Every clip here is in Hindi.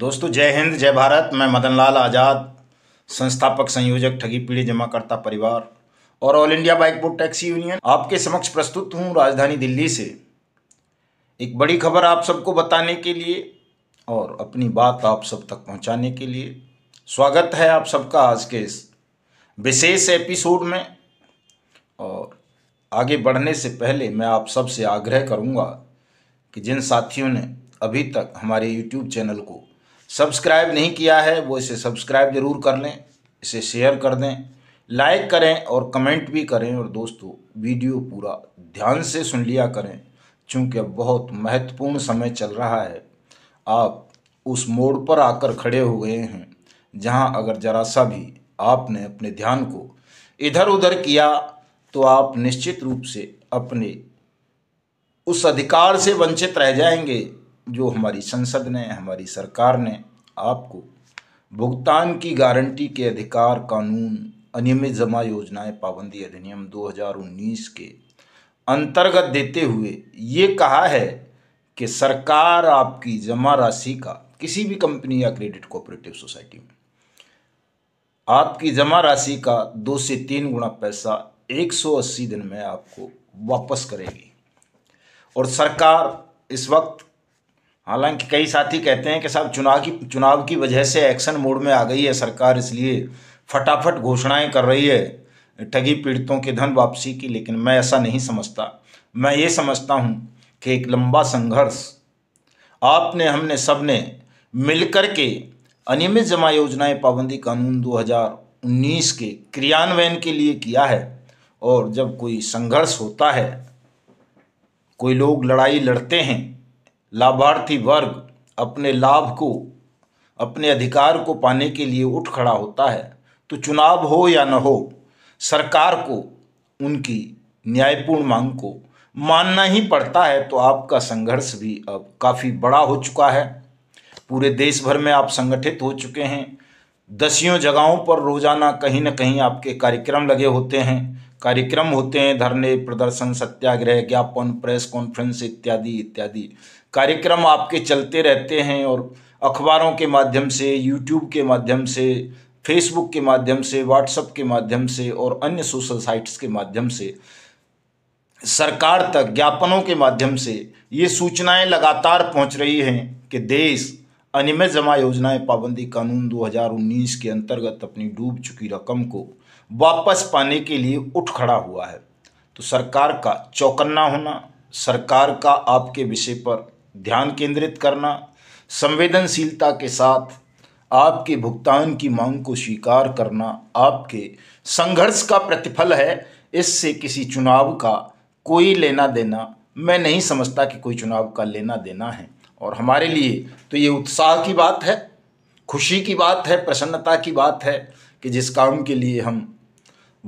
दोस्तों जय हिंद जय भारत मैं मदन लाल आज़ाद संस्थापक संयोजक ठगी पीढ़ी जमाकर्ता परिवार और all India bike board taxi union आपके समक्ष प्रस्तुत हूँ राजधानी दिल्ली से एक बड़ी खबर आप सबको बताने के लिए और अपनी बात आप सब तक पहुँचाने के लिए स्वागत है आप सबका आज के इस विशेष एपिसोड में और आगे बढ़ने से पहले मैं आप सबसे आग्रह करूँगा कि जिन साथियों ने अभी तक हमारे यूट्यूब चैनल को सब्सक्राइब नहीं किया है वो इसे सब्सक्राइब ज़रूर कर लें इसे शेयर कर दें लाइक करें और कमेंट भी करें और दोस्तों वीडियो पूरा ध्यान से सुन लिया करें क्योंकि अब बहुत महत्वपूर्ण समय चल रहा है आप उस मोड़ पर आकर खड़े हो गए हैं जहां अगर जरा सा भी आपने अपने ध्यान को इधर उधर किया तो आप निश्चित रूप से अपने उस अधिकार से वंचित रह जाएंगे जो हमारी संसद ने हमारी सरकार ने आपको भुगतान की गारंटी के अधिकार कानून अनियमित जमा योजनाएं पाबंदी अधिनियम 2019 के अंतर्गत देते हुए ये कहा है कि सरकार आपकी जमा राशि का किसी भी कंपनी या क्रेडिट कोऑपरेटिव सोसाइटी में आपकी जमा राशि का दो से तीन गुना पैसा 180 दिन में आपको वापस करेगी और सरकार इस वक्त हालांकि कई साथी कहते हैं कि साहब चुनाव की चुनाव की वजह से एक्शन मोड में आ गई है सरकार इसलिए फटाफट घोषणाएं कर रही है ठगी पीड़ितों के धन वापसी की लेकिन मैं ऐसा नहीं समझता मैं ये समझता हूँ कि एक लंबा संघर्ष आपने हमने सब ने मिलकर के अनियमित जमा योजनाएं पाबंदी कानून 2019 के क्रियान्वयन के लिए किया है और जब कोई संघर्ष होता है कोई लोग लड़ाई लड़ते हैं लाभार्थी वर्ग अपने लाभ को अपने अधिकार को पाने के लिए उठ खड़ा होता है तो चुनाव हो या न हो सरकार को उनकी न्यायपूर्ण मांग को मानना ही पड़ता है तो आपका संघर्ष भी अब काफ़ी बड़ा हो चुका है पूरे देश भर में आप संगठित हो चुके हैं दसियों जगहों पर रोज़ाना कहीं ना कहीं आपके कार्यक्रम लगे होते हैं कार्यक्रम होते हैं धरने प्रदर्शन सत्याग्रह ज्ञापन प्रेस कॉन्फ्रेंस इत्यादि इत्यादि कार्यक्रम आपके चलते रहते हैं और अखबारों के माध्यम से यूट्यूब के माध्यम से फेसबुक के माध्यम से व्हाट्सएप के माध्यम से और अन्य सोशल साइट्स के माध्यम से सरकार तक ज्ञापनों के माध्यम से ये सूचनाएं लगातार पहुंच रही हैं कि देश अनिमय जमा योजनाएं पाबंदी कानून 2019 के अंतर्गत अपनी डूब चुकी रकम को वापस पाने के लिए उठ खड़ा हुआ है तो सरकार का चौकन्ना होना सरकार का आपके विषय पर ध्यान केंद्रित करना संवेदनशीलता के साथ आपके भुगतान की मांग को स्वीकार करना आपके संघर्ष का प्रतिफल है इससे किसी चुनाव का कोई लेना देना मैं नहीं समझता कि कोई चुनाव का लेना देना है और हमारे लिए तो ये उत्साह की बात है खुशी की बात है प्रसन्नता की बात है कि जिस काम के लिए हम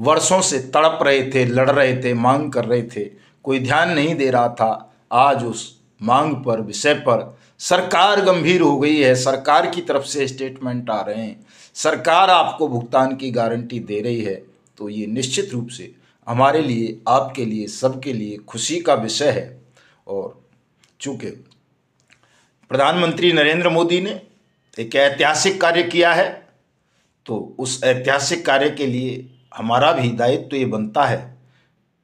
वर्षों से तड़प रहे थे लड़ रहे थे मांग कर रहे थे कोई ध्यान नहीं दे रहा था आज उस मांग पर विषय पर सरकार गंभीर हो गई है सरकार की तरफ से स्टेटमेंट आ रहे हैं सरकार आपको भुगतान की गारंटी दे रही है तो ये निश्चित रूप से हमारे लिए आपके लिए सबके लिए खुशी का विषय है और चूँकि प्रधानमंत्री नरेंद्र मोदी ने एक ऐतिहासिक कार्य किया है तो उस ऐतिहासिक कार्य के लिए हमारा भी दायित्व तो ये बनता है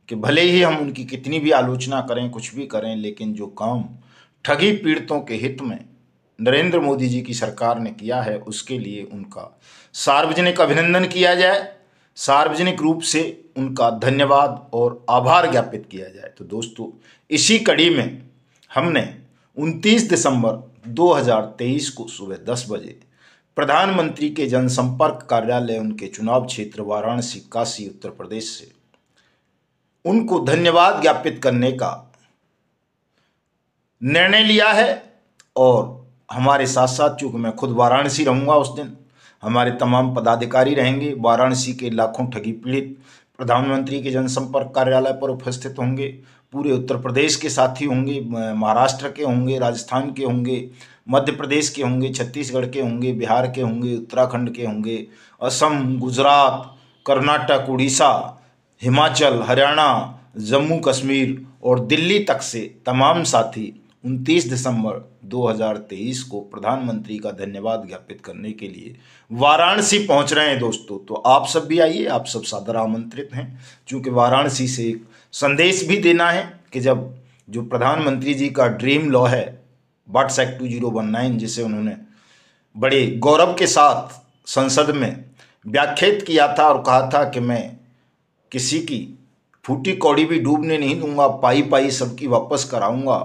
कि भले ही हम उनकी कितनी भी आलोचना करें कुछ भी करें लेकिन जो काम ठगी पीड़ितों के हित में नरेंद्र मोदी जी की सरकार ने किया है उसके लिए उनका सार्वजनिक अभिनंदन किया जाए सार्वजनिक रूप से उनका धन्यवाद और आभार ज्ञापित किया जाए तो दोस्तों इसी कड़ी में हमने 29 दिसंबर 2023 को सुबह 10 बजे प्रधानमंत्री के जनसंपर्क कार्यालय उनके चुनाव क्षेत्र वाराणसी काशी उत्तर प्रदेश से उनको धन्यवाद ज्ञापित करने का निर्णय लिया है और हमारे साथ साथ चूंकि मैं खुद वाराणसी रहूंगा उस दिन हमारे तमाम पदाधिकारी रहेंगे वाराणसी के लाखों ठगी पीड़ित प्रधानमंत्री के जनसंपर्क कार्यालय पर उपस्थित होंगे पूरे उत्तर प्रदेश के साथी होंगे महाराष्ट्र के होंगे राजस्थान के होंगे मध्य प्रदेश के होंगे छत्तीसगढ़ के होंगे बिहार के होंगे उत्तराखंड के होंगे असम गुजरात कर्नाटक उड़ीसा हिमाचल हरियाणा जम्मू कश्मीर और दिल्ली तक से तमाम साथी 29 दिसंबर 2023 को प्रधानमंत्री का धन्यवाद ज्ञापित करने के लिए वाराणसी पहुंच रहे हैं दोस्तों तो आप सब भी आइए आप सब सादर आमंत्रित हैं क्योंकि वाराणसी से एक संदेश भी देना है कि जब जो प्रधानमंत्री जी का ड्रीम लॉ है BUDS act two zero one nine जिसे उन्होंने बड़े गौरव के साथ संसद में व्याख्यात किया था और कहा था कि मैं किसी की फूटी कौड़ी भी डूबने नहीं दूंगा पाई पाई सबकी वापस कराऊंगा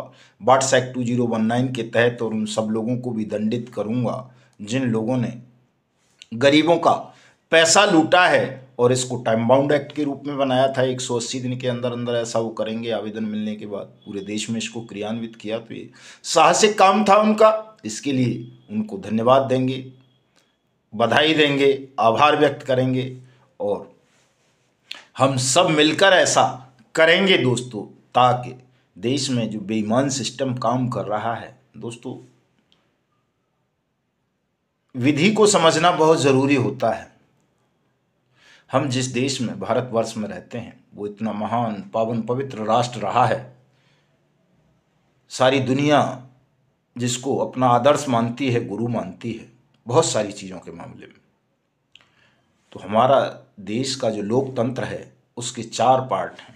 BUDS act two zero one nine के तहत और उन सब लोगों को भी दंडित करूंगा जिन लोगों ने गरीबों का पैसा लूटा है और इसको टाइम बाउंड एक्ट के रूप में बनाया था अस्सी दिन के अंदर अंदर ऐसा वो करेंगे आवेदन मिलने के बाद पूरे देश में इसको क्रियान्वित किया तो ये साहसिक काम था उनका इसके लिए उनको धन्यवाद देंगे बधाई देंगे आभार व्यक्त करेंगे और हम सब मिलकर ऐसा करेंगे दोस्तों ताकि देश में जो बेईमान सिस्टम काम कर रहा है दोस्तों विधि को समझना बहुत ज़रूरी होता है हम जिस देश में भारतवर्ष में रहते हैं वो इतना महान पावन पवित्र राष्ट्र रहा है सारी दुनिया जिसको अपना आदर्श मानती है गुरु मानती है बहुत सारी चीज़ों के मामले में तो हमारा देश का जो लोकतंत्र है उसके चार पार्ट हैं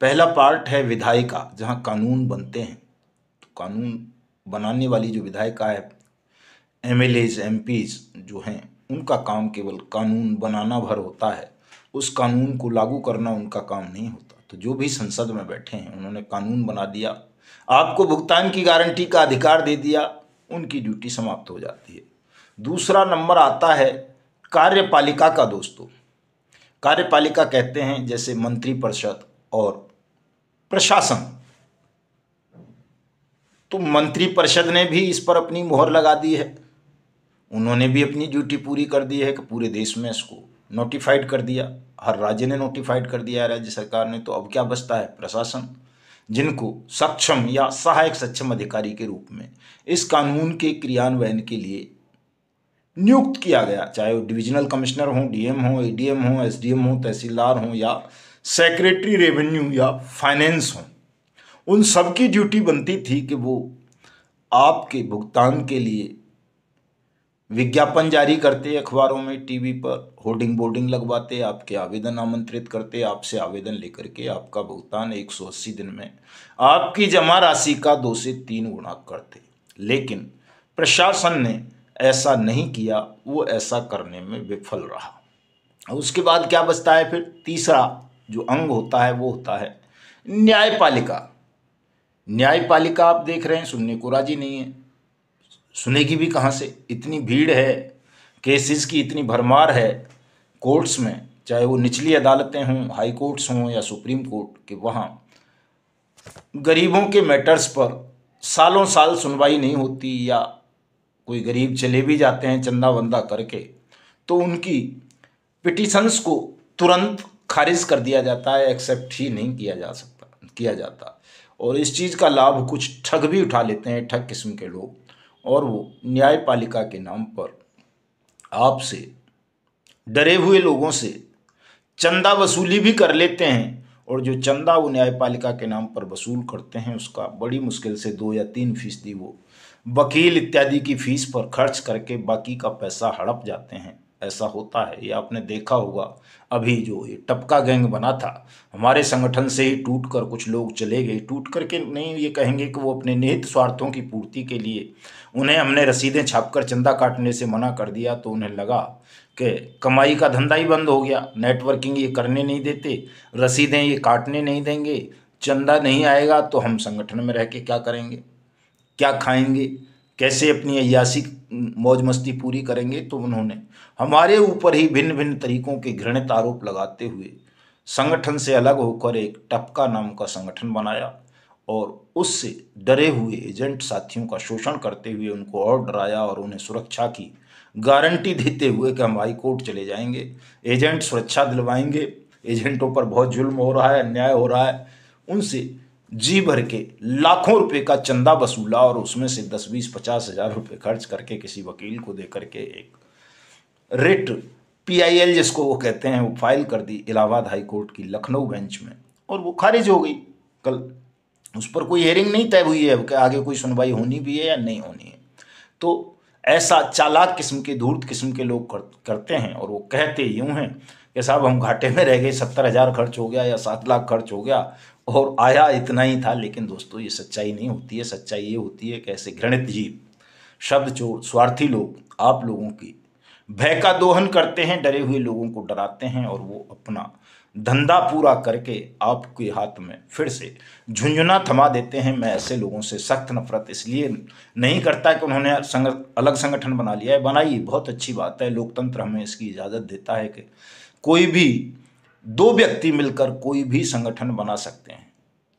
पहला पार्ट है विधायिका जहाँ कानून बनते हैं तो कानून बनाने वाली जो विधायिका है M L As M Ps जो हैं उनका काम केवल कानून बनाना भर होता है उस कानून को लागू करना उनका काम नहीं होता तो जो भी संसद में बैठे हैं उन्होंने कानून बना दिया आपको भुगतान की गारंटी का अधिकार दे दिया उनकी ड्यूटी समाप्त हो जाती है दूसरा नंबर आता है कार्यपालिका का दोस्तों कार्यपालिका कहते हैं जैसे मंत्रिपरिषद और प्रशासन तो मंत्रिपरिषद ने भी इस पर अपनी मोहर लगा दी है उन्होंने भी अपनी ड्यूटी पूरी कर दी है कि पूरे देश में इसको नोटिफाइड कर दिया हर राज्य ने नोटिफाइड कर दिया है राज्य सरकार ने तो अब क्या बचता है प्रशासन जिनको सक्षम या सहायक सक्षम अधिकारी के रूप में इस कानून के क्रियान्वयन के लिए नियुक्त किया गया चाहे वो डिविजनल कमिश्नर हों डीएम हो एडीएम हो एसडीएम हो तहसीलदार हों या सेक्रेटरी रेवेन्यू या फाइनेंस हों उन सबकी ड्यूटी बनती थी कि वो आपके भुगतान के लिए विज्ञापन जारी करते अखबारों में टीवी पर होर्डिंग बोर्डिंग लगवाते आपके आवेदन आमंत्रित करते आपसे आवेदन लेकर के आपका भुगतान 180 दिन में आपकी जमा राशि का दो से तीन गुणा करते लेकिन प्रशासन ने ऐसा नहीं किया वो ऐसा करने में विफल रहा उसके बाद क्या बचता है फिर तीसरा जो अंग होता है वो होता है न्यायपालिका न्यायपालिका आप देख रहे हैं सुनने को राजी नहीं है सुनेगी भी कहाँ से इतनी भीड़ है केसेस की इतनी भरमार है कोर्ट्स में चाहे वो निचली अदालतें हों हाई कोर्ट्स हों या सुप्रीम कोर्ट के वहाँ गरीबों के मैटर्स पर सालों साल सुनवाई नहीं होती या कोई गरीब चले भी जाते हैं चंदा वंदा करके तो उनकी पिटिशंस को तुरंत खारिज कर दिया जाता है एक्सेप्ट ही नहीं किया जा सकता किया जाता और इस चीज़ का लाभ कुछ ठग भी उठा लेते हैं ठग किस्म के लोग और वो न्यायपालिका के नाम पर आपसे डरे हुए लोगों से चंदा वसूली भी कर लेते हैं और जो चंदा वो न्यायपालिका के नाम पर वसूल करते हैं उसका बड़ी मुश्किल से दो या तीन फीसदी वो वकील इत्यादि की फीस पर खर्च करके बाकी का पैसा हड़प जाते हैं ऐसा होता है ये आपने देखा होगा अभी जो ये टपका गैंग बना था हमारे संगठन से ही टूट कर कुछ लोग चले गए टूट करके नहीं ये कहेंगे कि वो अपने निहित स्वार्थों की पूर्ति के लिए उन्हें हमने रसीदें छापकर चंदा काटने से मना कर दिया तो उन्हें लगा कि कमाई का धंधा ही बंद हो गया नेटवर्किंग ये करने नहीं देते रसीदें ये काटने नहीं देंगे चंदा नहीं आएगा तो हम संगठन में रह के क्या करेंगे क्या खाएंगे कैसे अपनी अयासी मौज मस्ती पूरी करेंगे तो उन्होंने हमारे ऊपर ही भिन्न भिन्न तरीकों के घृणित आरोप लगाते हुए संगठन से अलग होकर एक टपका नाम का संगठन बनाया और उससे डरे हुए एजेंट साथियों का शोषण करते हुए उनको और डराया और उन्हें सुरक्षा की गारंटी देते हुए कि हम हाई कोर्ट चले जाएंगे एजेंट सुरक्षा दिलवाएंगे एजेंटों पर बहुत जुल्म हो रहा है अन्याय हो रहा है उनसे जी भर के लाखों रुपए का चंदा वसूला और उसमें से दस बीस पचास हजार रुपये खर्च करके किसी वकील को दे करके एक रिट पीआईएल जिसको वो कहते हैं वो फाइल कर दी इलाहाबाद हाई कोर्ट की लखनऊ बेंच में और वो खारिज हो गई कल उस पर कोई हेयरिंग नहीं तय हुई है कि आगे कोई सुनवाई होनी भी है या नहीं होनी है तो ऐसा चालाक किस्म के धूर्त किस्म के लोग कर, करते हैं और वो कहते यूँ हैं कि साहब हम घाटे में रह गए सत्तर हज़ार खर्च हो गया या सात लाख खर्च हो गया और आया इतना ही था लेकिन दोस्तों ये सच्चाई नहीं होती है सच्चाई ये होती है कि ऐसे घृणित जीव शब्द चोर स्वार्थी लोग आप लोगों की भय का दोहन करते हैं डरे हुए लोगों को डराते हैं और वो अपना धंधा पूरा करके आपके हाथ में फिर से झुंझुना थमा देते हैं मैं ऐसे लोगों से सख्त नफरत इसलिए नहीं करता कि उन्होंने संग, अलग संगठन बना लिया है बनाइए बहुत अच्छी बात है लोकतंत्र हमें इसकी इजाज़त देता है कि कोई भी दो व्यक्ति मिलकर कोई भी संगठन बना सकते हैं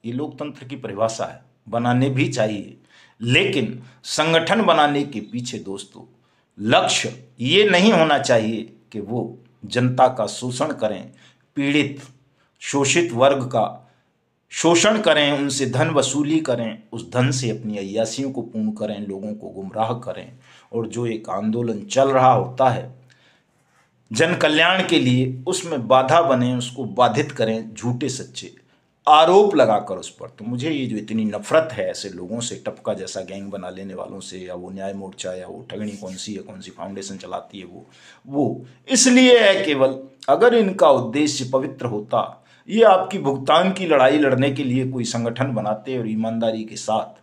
ये लोकतंत्र की परिभाषा है बनाने भी चाहिए लेकिन संगठन बनाने के पीछे दोस्तों लक्ष्य ये नहीं होना चाहिए कि वो जनता का शोषण करें पीड़ित शोषित वर्ग का शोषण करें उनसे धन वसूली करें उस धन से अपनी अयासियों को पूर्ण करें लोगों को गुमराह करें और जो एक आंदोलन चल रहा होता है जन कल्याण के लिए उसमें बाधा बने उसको बाधित करें झूठे सच्चे आरोप लगाकर उस पर तो मुझे ये जो इतनी नफरत है ऐसे लोगों से टपका जैसा गैंग बना लेने वालों से या वो न्याय मोर्चा या वो ठगनी कौन सी है कौन सी फाउंडेशन चलाती है वो वो इसलिए है केवल अगर इनका उद्देश्य पवित्र होता ये आपकी भुगतान की लड़ाई लड़ने के लिए कोई संगठन बनाते और ईमानदारी के साथ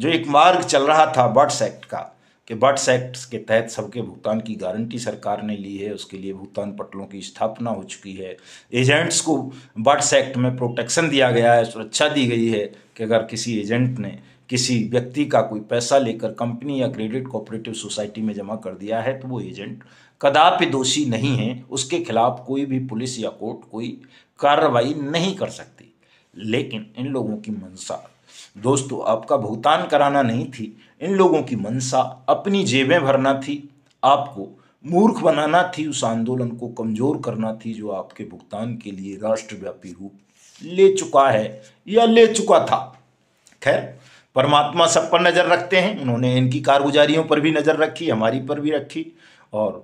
जो एक मार्ग चल रहा था बट्स एक्ट का कि बट्स एक्ट के तहत सबके भुगतान की गारंटी सरकार ने ली है उसके लिए भुगतान पटलों की स्थापना हो चुकी है एजेंट्स को बट्स एक्ट में प्रोटेक्शन दिया गया है सुरक्षा दी गई है कि अगर किसी एजेंट ने किसी व्यक्ति का कोई पैसा लेकर कंपनी या क्रेडिट कोऑपरेटिव सोसाइटी में जमा कर दिया है तो वो एजेंट कदापि दोषी नहीं है उसके खिलाफ कोई भी पुलिस या कोर्ट कोई कार्रवाई नहीं कर सकती लेकिन इन लोगों की मंशा दोस्तों आपका भुगतान कराना नहीं थी इन लोगों की मनसा अपनी जेबें भरना थी आपको मूर्ख बनाना थी उस आंदोलन को कमज़ोर करना थी जो आपके भुगतान के लिए राष्ट्रव्यापी रूप ले चुका है या ले चुका था खैर परमात्मा सब पर नज़र रखते हैं उन्होंने इनकी कारगुजारियों पर भी नज़र रखी हमारी पर भी रखी और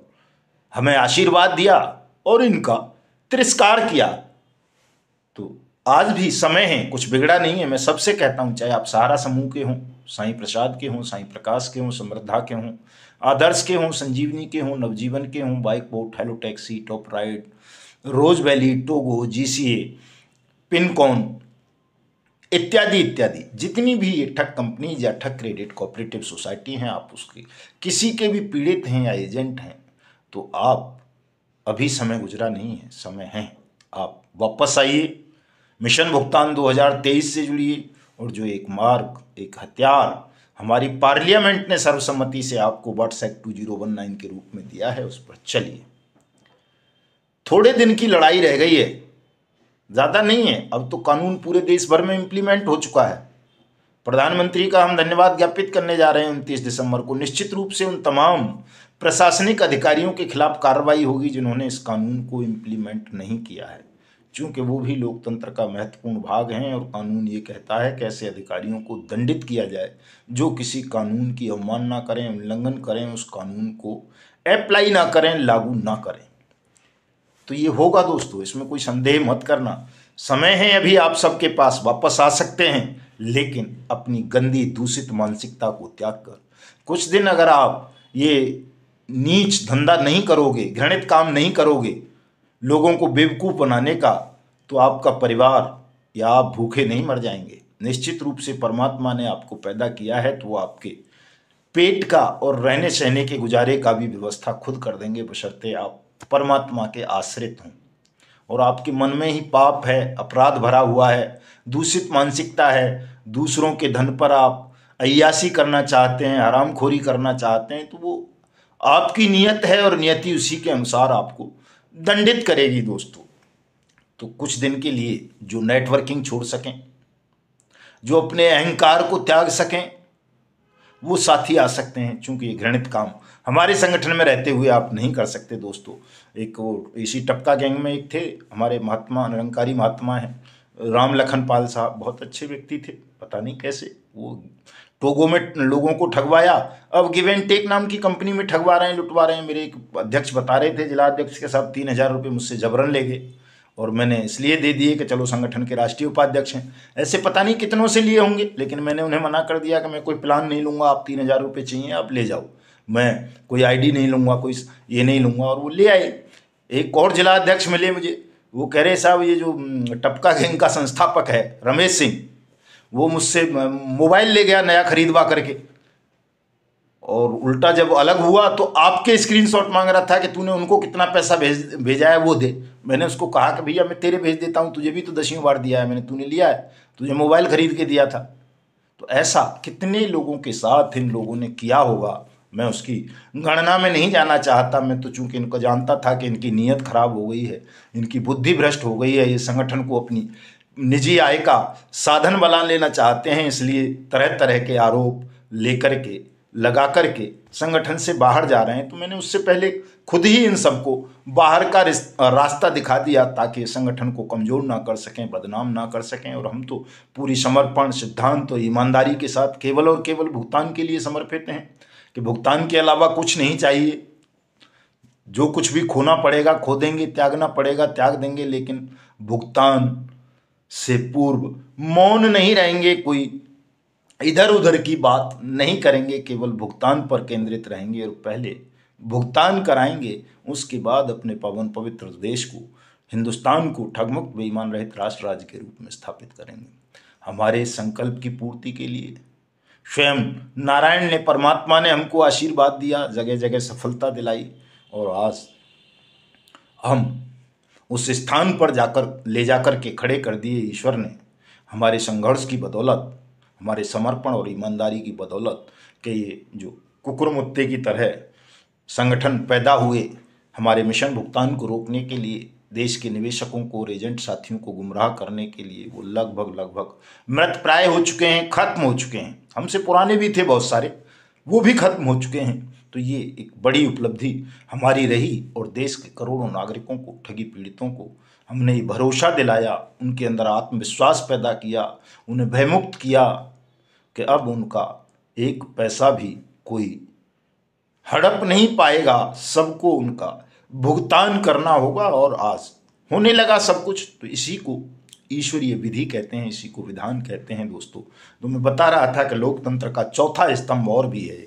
हमें आशीर्वाद दिया और इनका तिरस्कार किया तो आज भी समय है कुछ बिगड़ा नहीं है मैं सबसे कहता हूं चाहे आप सहारा समूह के हों साईं प्रसाद के हों साईं प्रकाश के हों समृद्धा के हों आदर्श के हों संजीवनी के हों नवजीवन के हों bike bot hello taxi top ride rose valley टोगो जी सी ए पिनकॉन इत्यादि इत्यादि जितनी भी ये ठग कंपनीज या ठग क्रेडिट कोऑपरेटिव सोसाइटी हैं आप उसकी किसी के भी पीड़ित हैं या एजेंट हैं तो आप अभी समय गुजरा नहीं है समय है आप वापस आइए मिशन भुगतान 2023 से जुड़िए और जो एक मार्ग एक हथियार हमारी पार्लियामेंट ने सर्वसम्मति से आपको WhatsApp two zero one nine के रूप में दिया है उस पर चलिए थोड़े दिन की लड़ाई रह गई है ज़्यादा नहीं है अब तो कानून पूरे देश भर में इंप्लीमेंट हो चुका है प्रधानमंत्री का हम धन्यवाद ज्ञापित करने जा रहे हैं उनतीस दिसंबर को निश्चित रूप से उन तमाम प्रशासनिक अधिकारियों के खिलाफ कार्रवाई होगी जिन्होंने इस कानून को इम्प्लीमेंट नहीं किया है चूंकि वो भी लोकतंत्र का महत्वपूर्ण भाग हैं और कानून ये कहता है कि ऐसे अधिकारियों को दंडित किया जाए जो किसी कानून की अवमानना करें उल्लंघन करें उस कानून को अप्लाई ना करें लागू ना करें तो ये होगा दोस्तों इसमें कोई संदेह मत करना समय है अभी आप सबके पास वापस आ सकते हैं लेकिन अपनी गंदी दूषित मानसिकता को त्याग कर कुछ दिन अगर आप ये नीच धंधा नहीं करोगे घृणित काम नहीं करोगे लोगों को बेवकूफ़ बनाने का तो आपका परिवार या आप भूखे नहीं मर जाएंगे निश्चित रूप से परमात्मा ने आपको पैदा किया है तो वो आपके पेट का और रहने सहने के गुजारे का भी व्यवस्था खुद कर देंगे बशर्ते आप परमात्मा के आश्रित हों और आपके मन में ही पाप है अपराध भरा हुआ है दूषित मानसिकता है दूसरों के धन पर आप अयासी करना चाहते हैं हरामखोरी करना चाहते हैं तो वो आपकी नियत है और नियति उसी के अनुसार आपको दंडित करेगी दोस्तों तो कुछ दिन के लिए जो नेटवर्किंग छोड़ सकें जो अपने अहंकार को त्याग सकें वो साथी आ सकते हैं क्योंकि ये घृणित काम हमारे संगठन में रहते हुए आप नहीं कर सकते दोस्तों एक वो इसी टपका गैंग में एक थे हमारे महात्मा निरंकारी महात्मा हैं राम लखन पाल साहब बहुत अच्छे व्यक्ति थे पता नहीं कैसे वो टोगो में लोगों को ठगवाया अब गिव एंड टेक नाम की कंपनी में ठगवा रहे हैं लुटवा रहे हैं मेरे एक अध्यक्ष बता रहे थे जिला अध्यक्ष के साथ तीन हज़ार रुपये मुझसे जबरन ले गए और मैंने इसलिए दे दिए कि चलो संगठन के राष्ट्रीय उपाध्यक्ष हैं ऐसे पता नहीं कितनों से लिए होंगे लेकिन मैंने उन्हें मना कर दिया कि मैं कोई प्लान नहीं लूँगा आप तीन हज़ार रुपये चाहिए आप ले जाओ मैं कोई आई नहीं लूँगा कोई ये नहीं लूँगा और वो ले आए एक और जिला अध्यक्ष मिले मुझे वो कह रहे साहब ये जो टपका गैंग का संस्थापक है रमेश सिंह वो मुझसे मोबाइल ले गया नया खरीदवा करके और उल्टा जब अलग हुआ तो आपके स्क्रीनशॉट मांग रहा था कि तूने उनको कितना पैसा भेज भेजा है वो दे मैंने उसको कहा कि भैया मैं तेरे भेज देता हूँ तुझे भी तो दसवीं बार दिया है मैंने तूने लिया है तुझे मोबाइल खरीद के दिया था तो ऐसा कितने लोगों के साथ इन लोगों ने किया होगा मैं उसकी गणना में नहीं जाना चाहता मैं तो चूंकि इनको जानता था कि इनकी नीयत खराब हो गई है इनकी बुद्धि भ्रष्ट हो गई है ये संगठन को अपनी निजी आय का साधन बलान लेना चाहते हैं इसलिए तरह तरह के आरोप लेकर के लगा करके संगठन से बाहर जा रहे हैं तो मैंने उससे पहले खुद ही इन सबको बाहर का रास्ता दिखा दिया ताकि संगठन को कमज़ोर ना कर सकें बदनाम ना कर सकें और हम तो पूरी समर्पण सिद्धांत तो ईमानदारी के साथ केवल और केवल भुगतान के लिए समर्पित हैं कि भुगतान के अलावा कुछ नहीं चाहिए जो कुछ भी खोना पड़ेगा खो देंगे त्यागना पड़ेगा त्याग देंगे लेकिन भुगतान से पूर्व मौन नहीं रहेंगे कोई इधर उधर की बात नहीं करेंगे केवल भुगतान पर केंद्रित रहेंगे और पहले भुगतान कराएंगे उसके बाद अपने पवन पवित्र देश को हिंदुस्तान को ठगमुक्त बेईमान रहित राष्ट्र राज्य के रूप में स्थापित करेंगे हमारे संकल्प की पूर्ति के लिए स्वयं नारायण ने परमात्मा ने हमको आशीर्वाद दिया जगह जगह सफलता दिलाई और आज हम उस स्थान पर जाकर ले जाकर के खड़े कर दिए ईश्वर ने हमारे संघर्ष की बदौलत हमारे समर्पण और ईमानदारी की बदौलत के ये जो कुकुरमुत्ते की तरह संगठन पैदा हुए हमारे मिशन भुगतान को रोकने के लिए देश के निवेशकों को एजेंट साथियों को गुमराह करने के लिए वो लगभग लगभग मृत प्राय हो चुके हैं खत्म हो चुके हैं हमसे पुराने भी थे बहुत सारे वो भी खत्म हो चुके हैं तो ये एक बड़ी उपलब्धि हमारी रही और देश के करोड़ों नागरिकों को ठगी पीड़ितों को हमने ये भरोसा दिलाया उनके अंदर आत्मविश्वास पैदा किया उन्हें भयमुक्त किया कि अब उनका एक पैसा भी कोई हड़प नहीं पाएगा सबको उनका भुगतान करना होगा और आज होने लगा सब कुछ तो इसी को ईश्वरीय विधि कहते हैं इसी को विधान कहते हैं दोस्तों तो मैं बता रहा था कि लोकतंत्र का चौथा स्तंभ और भी है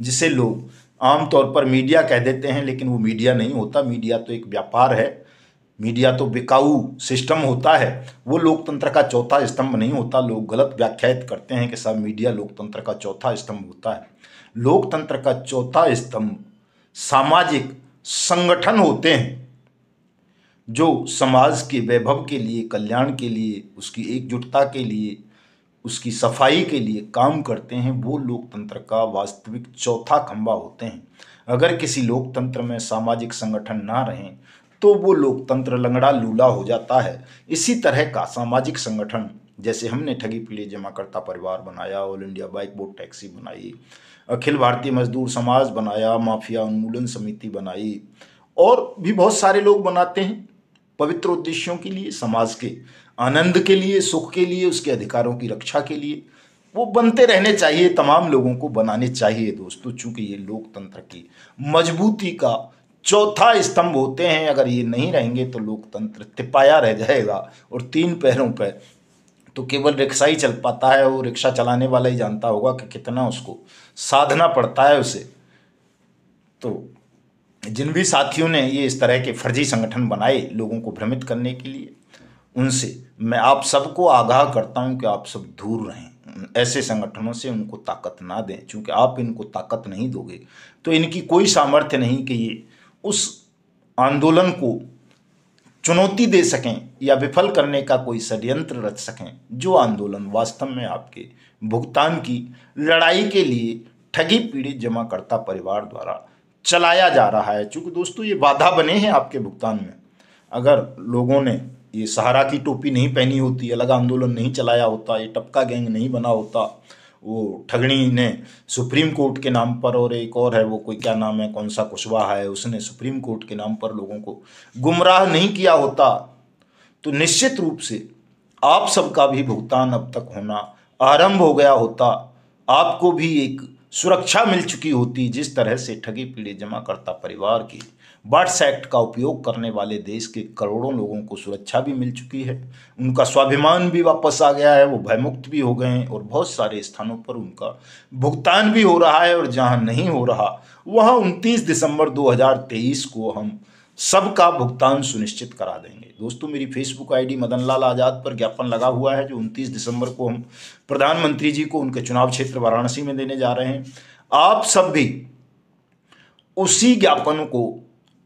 जिसे लोग आमतौर पर मीडिया कह देते हैं लेकिन वो मीडिया नहीं होता मीडिया तो एक व्यापार है मीडिया तो बिकाऊ सिस्टम होता है वो लोकतंत्र का चौथा स्तंभ नहीं होता लोग गलत व्याख्यात करते हैं कि सब मीडिया लोकतंत्र का चौथा स्तंभ होता है लोकतंत्र का चौथा स्तंभ सामाजिक संगठन होते हैं जो समाज के वैभव के लिए कल्याण के लिए उसकी एकजुटता के लिए उसकी सफाई के लिए काम करते हैं वो लोकतंत्र का वास्तविक चौथा खंभा होते हैं अगर किसी लोकतंत्र में सामाजिक संगठन ना रहें तो वो लोकतंत्र लंगड़ा लूला हो जाता है इसी तरह का सामाजिक संगठन जैसे हमने ठगी के जमाकर्ता परिवार बनाया all India bike board taxi बनाई अखिल भारतीय मजदूर समाज बनाया माफिया उन्मूलन समिति बनाई और भी बहुत सारे लोग बनाते हैं पवित्र उद्देश्यों के लिए समाज के आनंद के लिए सुख के लिए उसके अधिकारों की रक्षा के लिए वो बनते रहने चाहिए तमाम लोगों को बनाने चाहिए दोस्तों चूंकि ये लोकतंत्र की मजबूती का चौथा स्तंभ होते हैं अगर ये नहीं रहेंगे तो लोकतंत्र तिपाया रह जाएगा और तीन पैरों पर तो केवल रिक्शा ही चल पाता है वो रिक्शा चलाने वाला ही जानता होगा कि कितना उसको साधना पड़ता है उसे तो जिन भी साथियों ने ये इस तरह के फर्जी संगठन बनाए लोगों को भ्रमित करने के लिए उनसे मैं आप सबको आगाह करता हूँ कि आप सब दूर रहें ऐसे संगठनों से उनको ताकत ना दें क्योंकि आप इनको ताकत नहीं दोगे तो इनकी कोई सामर्थ्य नहीं कि ये उस आंदोलन को चुनौती दे सकें या विफल करने का कोई षड्यंत्र रच सकें जो आंदोलन वास्तव में आपके भुगतान की लड़ाई के लिए ठगी पीड़ित जमाकर्ता परिवार द्वारा चलाया जा रहा है क्योंकि दोस्तों ये बाधा बने हैं आपके भुगतान में अगर लोगों ने ये सहारा की टोपी नहीं पहनी होती अलग आंदोलन नहीं चलाया होता ये टपका गैंग नहीं बना होता वो ठगणी ने सुप्रीम कोर्ट के नाम पर और एक और है वो कोई क्या नाम है कौन सा कुशवाहा है उसने सुप्रीम कोर्ट के नाम पर लोगों को गुमराह नहीं किया होता तो निश्चित रूप से आप सबका भी भुगतान अब तक होना आरंभ हो गया होता आपको भी एक सुरक्षा मिल चुकी होती जिस तरह से ठगी पीड़ित जमाकर्ता परिवार की बर्ड्स एक्ट का उपयोग करने वाले देश के करोड़ों लोगों को सुरक्षा भी मिल चुकी है उनका स्वाभिमान भी वापस आ गया है वो भयमुक्त भी हो गए हैं और बहुत सारे स्थानों पर उनका भुगतान भी हो रहा है और जहाँ नहीं हो रहा वहाँ 29 दिसंबर 2023 को हम सबका भुगतान सुनिश्चित करा देंगे दोस्तों मेरी फेसबुक आईडी मदन लाल आज़ाद पर ज्ञापन लगा हुआ है जो 29 दिसंबर को हम प्रधानमंत्री जी को उनके चुनाव क्षेत्र वाराणसी में देने जा रहे हैं आप सब भी उसी ज्ञापन को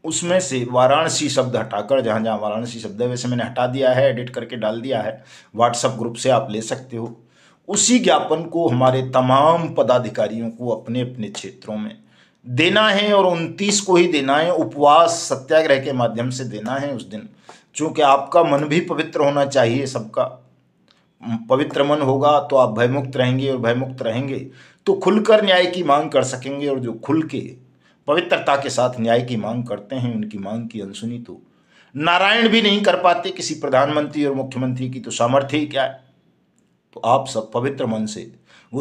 उसमें से वाराणसी शब्द हटाकर जहाँ जहाँ वाराणसी शब्द है वैसे मैंने हटा दिया है एडिट करके डाल दिया है व्हाट्सअप ग्रुप से आप ले सकते हो उसी ज्ञापन को हमारे तमाम पदाधिकारियों को अपने अपने क्षेत्रों में देना है और उनतीस को ही देना है उपवास सत्याग्रह के माध्यम से देना है उस दिन चूँकि आपका मन भी पवित्र होना चाहिए सबका पवित्र मन होगा तो आप भयमुक्त रहेंगे और भयमुक्त रहेंगे तो खुलकर न्याय की मांग कर सकेंगे और जो खुल के पवित्रता के साथ न्याय की मांग करते हैं उनकी मांग की अनसुनी तो नारायण भी नहीं कर पाते किसी प्रधानमंत्री और मुख्यमंत्री की तो सामर्थ्य ही क्या है तो आप सब पवित्र मन से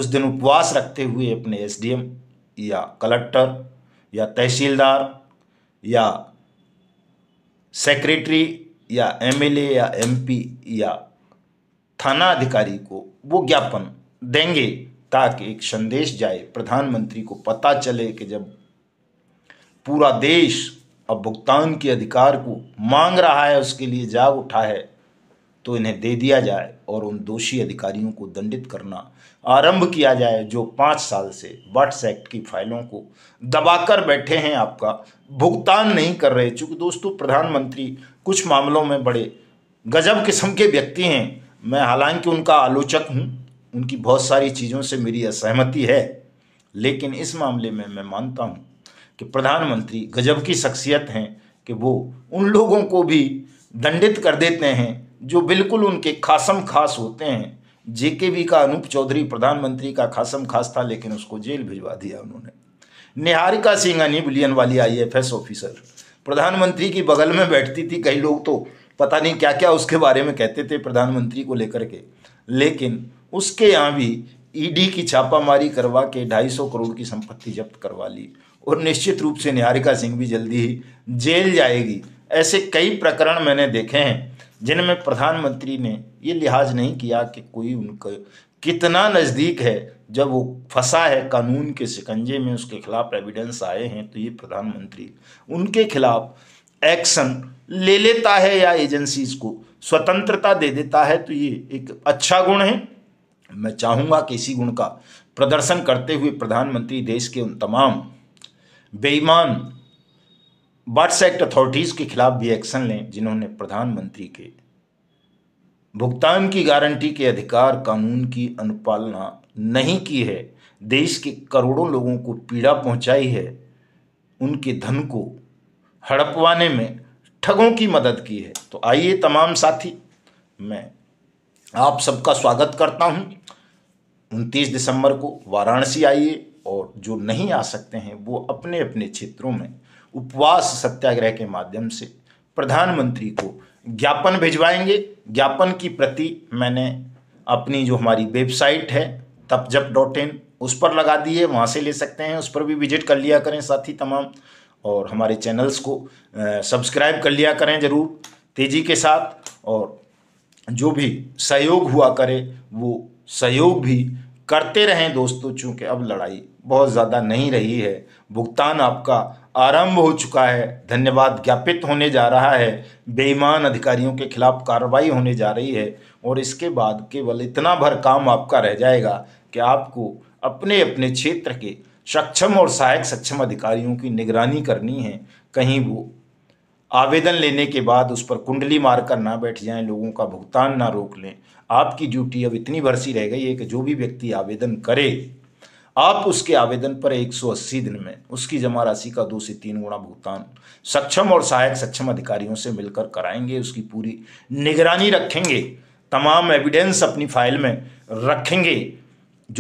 उस दिन उपवास रखते हुए अपने एसडीएम या कलेक्टर या तहसीलदार या सेक्रेटरी या एमएलए या एमपी या थाना अधिकारी को वो ज्ञापन देंगे ताकि एक संदेश जाए प्रधानमंत्री को पता चले कि जब पूरा देश अब भुगतान के अधिकार को मांग रहा है उसके लिए जाग उठा है तो इन्हें दे दिया जाए और उन दोषी अधिकारियों को दंडित करना आरंभ किया जाए जो पाँच साल से वाट्स एक्ट की फाइलों को दबाकर बैठे हैं आपका भुगतान नहीं कर रहे चूँकि दोस्तों प्रधानमंत्री कुछ मामलों में बड़े गजब किस्म के व्यक्ति हैं मैं हालांकि उनका आलोचक हूँ उनकी बहुत सारी चीज़ों से मेरी असहमति है लेकिन इस मामले में मैं मानता हूँ कि प्रधानमंत्री गजब की शख्सियत हैं कि वो उन लोगों को भी दंडित कर देते हैं जो बिल्कुल उनके खासम खास होते हैं बी का अनूप चौधरी प्रधानमंत्री का खासम खास था लेकिन उसको जेल भिजवा दिया उन्होंने निहारिका सिंह अनिबलियन वाली आईएफएस ऑफिसर प्रधानमंत्री की बगल में बैठती थी कई लोग तो पता नहीं क्या क्या उसके बारे में कहते थे प्रधानमंत्री को लेकर के लेकिन उसके यहाँ भी ईडी की छापामारी करवा के 250 करोड़ की संपत्ति जब्त करवा ली और निश्चित रूप से निहारिका सिंह भी जल्दी ही जेल जाएगी ऐसे कई प्रकरण मैंने देखे हैं जिनमें प्रधानमंत्री ने ये लिहाज नहीं किया कि कोई उनका कितना नज़दीक है जब वो फंसा है कानून के शिकंजे में उसके खिलाफ एविडेंस आए हैं तो ये प्रधानमंत्री उनके खिलाफ एक्शन ले लेता है या एजेंसीज को स्वतंत्रता दे देता है तो ये एक अच्छा गुण है मैं चाहूँगा कि इसी गुण का प्रदर्शन करते हुए प्रधानमंत्री देश के उन तमाम बेईमान वाट्स एक्ट अथॉरिटीज़ के खिलाफ भी एक्शन लें जिन्होंने प्रधानमंत्री के भुगतान की गारंटी के अधिकार कानून की अनुपालना नहीं की है देश के करोड़ों लोगों को पीड़ा पहुंचाई है उनके धन को हड़पवाने में ठगों की मदद की है तो आइए तमाम साथी मैं आप सबका स्वागत करता हूं उनतीस दिसंबर को वाराणसी आइए और जो नहीं आ सकते हैं वो अपने अपने क्षेत्रों में उपवास सत्याग्रह के माध्यम से प्रधानमंत्री को ज्ञापन भिजवाएंगे ज्ञापन की प्रति मैंने अपनी जो हमारी वेबसाइट है तपजप डॉट इन उस पर लगा दिए वहाँ से ले सकते हैं उस पर भी विजिट कर लिया करें साथ ही तमाम और हमारे चैनल्स को सब्सक्राइब कर लिया करें ज़रूर तेज़ी के साथ और जो भी सहयोग हुआ करे वो सहयोग भी करते रहें दोस्तों चूंकि अब लड़ाई बहुत ज़्यादा नहीं रही है भुगतान आपका आरंभ हो चुका है धन्यवाद ज्ञापित होने जा रहा है बेईमान अधिकारियों के खिलाफ कार्रवाई होने जा रही है और इसके बाद केवल इतना भर काम आपका रह जाएगा कि आपको अपने अपने क्षेत्र के सक्षम और सहायक सक्षम अधिकारियों की निगरानी करनी है कहीं वो आवेदन लेने के बाद उस पर कुंडली मारकर ना बैठ जाएं लोगों का भुगतान ना रोक लें आपकी ड्यूटी अब इतनी बरसी रह गई है कि जो भी व्यक्ति आवेदन करे आप उसके आवेदन पर 180 दिन में उसकी जमा राशि का दो से तीन गुणा भुगतान सक्षम और सहायक सक्षम अधिकारियों से मिलकर कराएंगे उसकी पूरी निगरानी रखेंगे तमाम एविडेंस अपनी फाइल में रखेंगे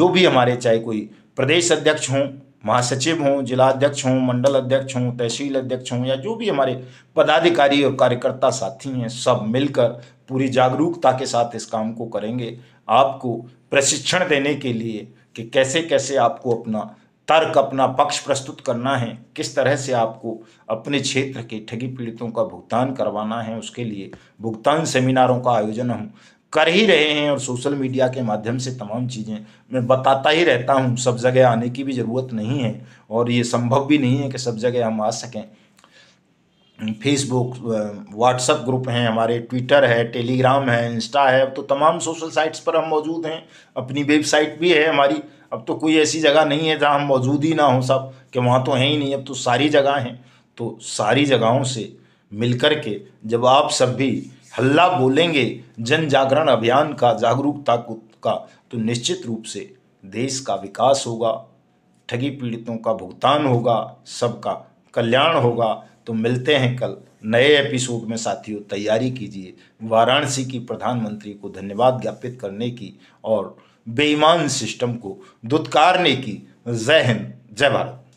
जो भी हमारे चाहे कोई प्रदेश अध्यक्ष हों महासचिव हों जिला अध्यक्ष हों मंडल अध्यक्ष हों तहसील अध्यक्ष हों या जो भी हमारे पदाधिकारी और कार्यकर्ता साथी हैं सब मिलकर पूरी जागरूकता के साथ इस काम को करेंगे आपको प्रशिक्षण देने के लिए कि कैसे कैसे आपको अपना तर्क अपना पक्ष प्रस्तुत करना है किस तरह से आपको अपने क्षेत्र के ठगी पीड़ितों का भुगतान करवाना है उसके लिए भुगतान सेमिनारों का आयोजन हम कर ही रहे हैं और सोशल मीडिया के माध्यम से तमाम चीज़ें मैं बताता ही रहता हूँ सब जगह आने की भी ज़रूरत नहीं है और ये संभव भी नहीं है कि सब जगह हम आ सकें फेसबुक व्हाट्सअप ग्रुप हैं हमारे ट्विटर है टेलीग्राम है इंस्टा है अब तो तमाम सोशल साइट्स पर हम मौजूद हैं अपनी वेबसाइट भी है हमारी अब तो कोई ऐसी जगह नहीं है जहां हम मौजूद ही ना हो सब कि वहाँ तो हैं ही नहीं अब तो सारी जगह हैं तो सारी जगहों से मिलकर के जब आप सब भी हल्ला बोलेंगे जन जागरण अभियान का जागरूकता का तो निश्चित रूप से देश का विकास होगा ठगी पीड़ितों का भुगतान होगा सबका कल्याण होगा तो मिलते हैं कल नए एपिसोड में साथियों तैयारी कीजिए वाराणसी की प्रधानमंत्री को धन्यवाद ज्ञापित करने की और बेईमान सिस्टम को दुत्कारने की जय हिंद जय भारत